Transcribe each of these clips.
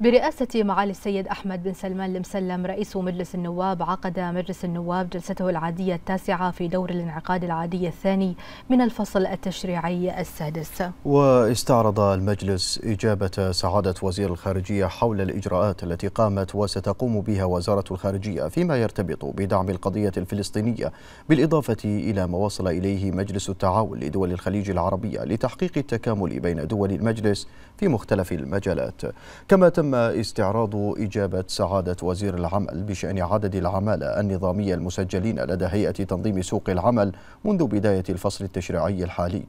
برئاسة معالي السيد أحمد بن سلمان المسلم رئيس مجلس النواب عقد مجلس النواب جلسته العادية التاسعة في دور الانعقاد العادي الثاني من الفصل التشريعي السادس واستعرض المجلس إجابة سعادة وزير الخارجية حول الإجراءات التي قامت وستقوم بها وزارة الخارجية فيما يرتبط بدعم القضية الفلسطينية بالإضافة إلى ما وصل إليه مجلس التعاون لدول الخليج العربية لتحقيق التكامل بين دول المجلس في مختلف المجالات كما تم تم استعراض إجابة سعادة وزير العمل بشأن عدد العمالة النظامية المسجلين لدى هيئة تنظيم سوق العمل منذ بداية الفصل التشريعي الحالي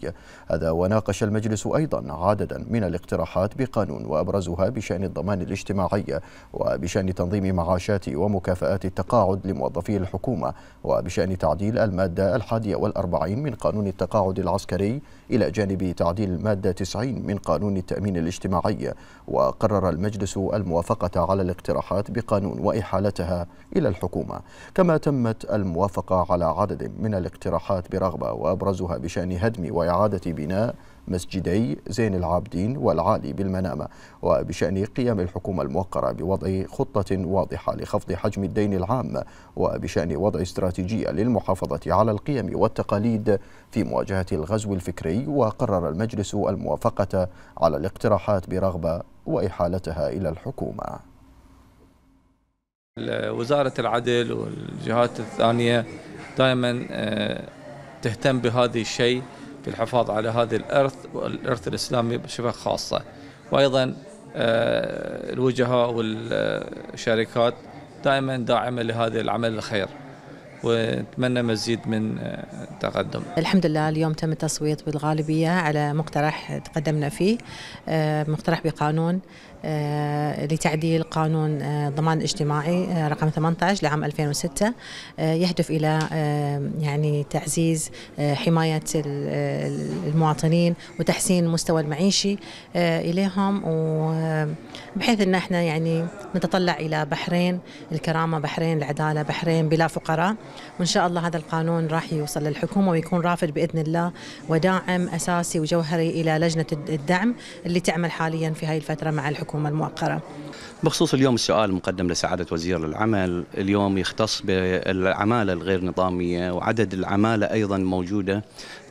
هذا وناقش المجلس أيضا عددا من الاقتراحات بقانون وأبرزها بشأن الضمان الاجتماعي وبشأن تنظيم معاشات ومكافآت التقاعد لموظفي الحكومة وبشأن تعديل المادة الحادية والأربعين من قانون التقاعد العسكري إلى جانب تعديل المادة 90 من قانون التأمين الاجتماعي وقرر المجلس المجلس الموافقة على الاقتراحات بقانون وإحالتها إلى الحكومة كما تمت الموافقة على عدد من الاقتراحات برغبة وأبرزها بشأن هدم وإعادة بناء مسجدي زين العابدين والعالي بالمنامة وبشأن قيام الحكومة الموقرة بوضع خطة واضحة لخفض حجم الدين العام وبشأن وضع استراتيجية للمحافظة على القيم والتقاليد في مواجهة الغزو الفكري وقرر المجلس الموافقة على الاقتراحات برغبة وإحالتها إلى الحكومة وزارة العدل والجهات الثانية دائما آه، تهتم بهذا الشيء في الحفاظ على هذا الارث والارث الاسلامي بشبه خاصه وايضا آه، الوجهاء والشركات دائما داعمه لهذا العمل الخير ونتمنى مزيد من التقدم آه، الحمد لله اليوم تم التصويت بالغالبية على مقترح تقدمنا فيه آه، مقترح بقانون آه، لتعديل قانون الضمان آه، الاجتماعي آه، رقم 18 لعام 2006 يهدف الى يعني تعزيز حمايه المواطنين وتحسين المستوى المعيشي اليهم وبحيث ان احنا يعني نتطلع الى بحرين الكرامه بحرين العداله بحرين بلا فقراء وان شاء الله هذا القانون راح يوصل للحكومه ويكون رافد باذن الله وداعم اساسي وجوهري الى لجنه الدعم اللي تعمل حاليا في هاي الفتره مع الحكومه الحكومة الموقرة بخصوص اليوم السؤال المقدم لسعادة وزير العمل اليوم يختص بالعمالة الغير نظامية وعدد العمالة أيضا موجودة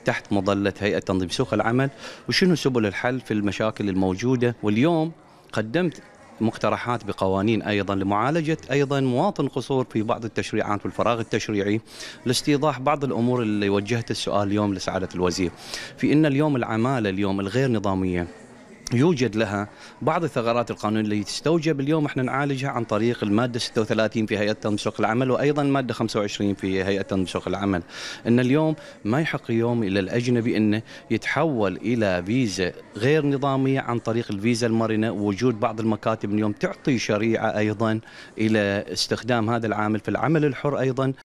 تحت مظلة هيئة تنظيم سوق العمل وشنو سبل الحل في المشاكل الموجودة واليوم قدمت مقترحات بقوانين ايضا لمعالجه ايضا مواطن قصور في بعض التشريعات والفراغ التشريعي لاستيضاح بعض الامور اللي وجهت السؤال اليوم لسعاده الوزير في ان اليوم العماله اليوم الغير نظاميه يوجد لها بعض الثغرات القانون اللي تستوجب اليوم احنا نعالجها عن طريق الماده 36 في هيئه تنظيم سوق العمل وايضا الماده 25 في هيئه تنظيم سوق العمل ان اليوم ما يحق يوم الى الاجنبي انه يتحول الى فيزا غير نظاميه عن طريق الفيزا المرنه وجود بعض المكاتب اليوم تعطي شريعه ايضا الى استخدام هذا العامل في العمل الحر ايضا